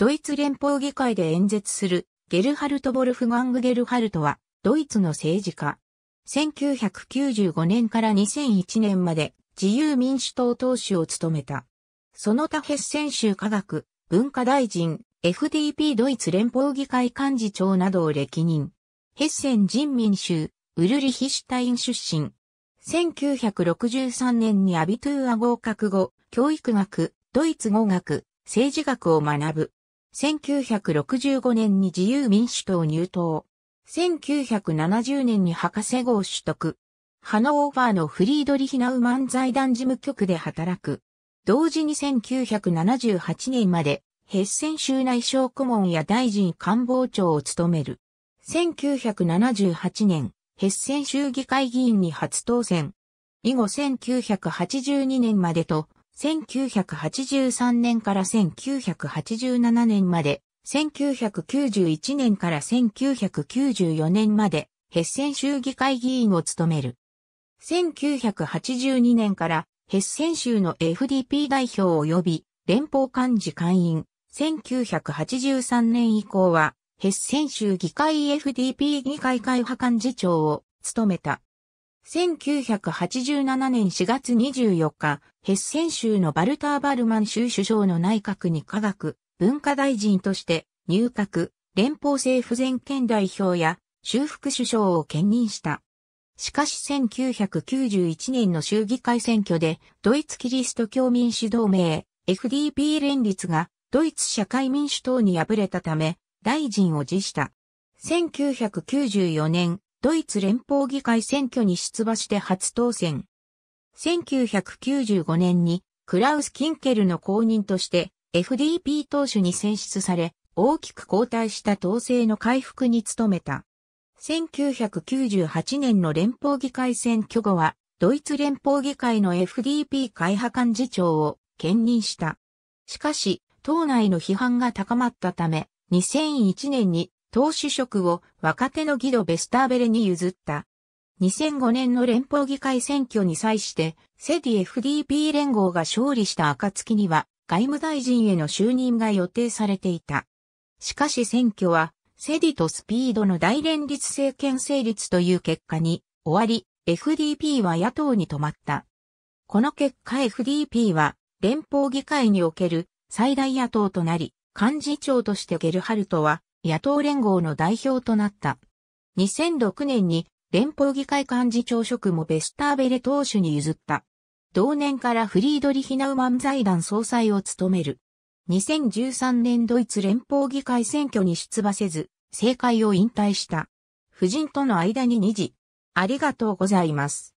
ドイツ連邦議会で演説するゲルハルト・ボルフガング・ゲルハルトは、ドイツの政治家。1995年から2001年まで自由民主党党首を務めた。その他ヘッセン州科学、文化大臣、FDP ドイツ連邦議会幹事長などを歴任。ヘッセン人民州、ウルリヒシュタイン出身。1963年にアビトゥーア合格後、教育学、ドイツ語学、政治学を学ぶ。1965年に自由民主党入党。1970年に博士号取得。ハノーファーのフリードリヒナウマン財団事務局で働く。同時に1978年まで、ヘッセン州内省顧問や大臣官房長を務める。1978年、ヘッセン州議会議員に初当選。以後1982年までと、1983年から1987年まで、1991年から1994年まで、ヘッセン州議会議員を務める。1982年からヘッセン州の FDP 代表及び連邦幹事会員。1983年以降はヘッセン州議会 FDP 議会会派幹事長を務めた。1987年4月24日、ヘッセン州のバルター・バルマン州首相の内閣に科学、文化大臣として入閣、連邦政府全権代表や修復首相を兼任した。しかし1991年の衆議会選挙でドイツキリスト教民主同盟 FDP 連立がドイツ社会民主党に敗れたため大臣を辞した。1994年ドイツ連邦議会選挙に出馬して初当選。1995年にクラウス・キンケルの公認として FDP 党首に選出され、大きく後退した党勢の回復に努めた。1998年の連邦議会選挙後は、ドイツ連邦議会の FDP 会派幹事長を兼任した。しかし、党内の批判が高まったため、2001年に党主職を若手のギド・ベスターベレに譲った。2005年の連邦議会選挙に際して、セディ FDP 連合が勝利した暁には、外務大臣への就任が予定されていた。しかし選挙は、セディとスピードの大連立政権成立という結果に終わり、FDP は野党に止まった。この結果 FDP は連邦議会における最大野党となり、幹事長としてゲルハルトは野党連合の代表となった。2006年に連邦議会幹事長職もベスターベレ党首に譲った。同年からフリードリヒナウマン財団総裁を務める。2013年ドイツ連邦議会選挙に出馬せず、政界を引退した。夫人との間に二次。ありがとうございます。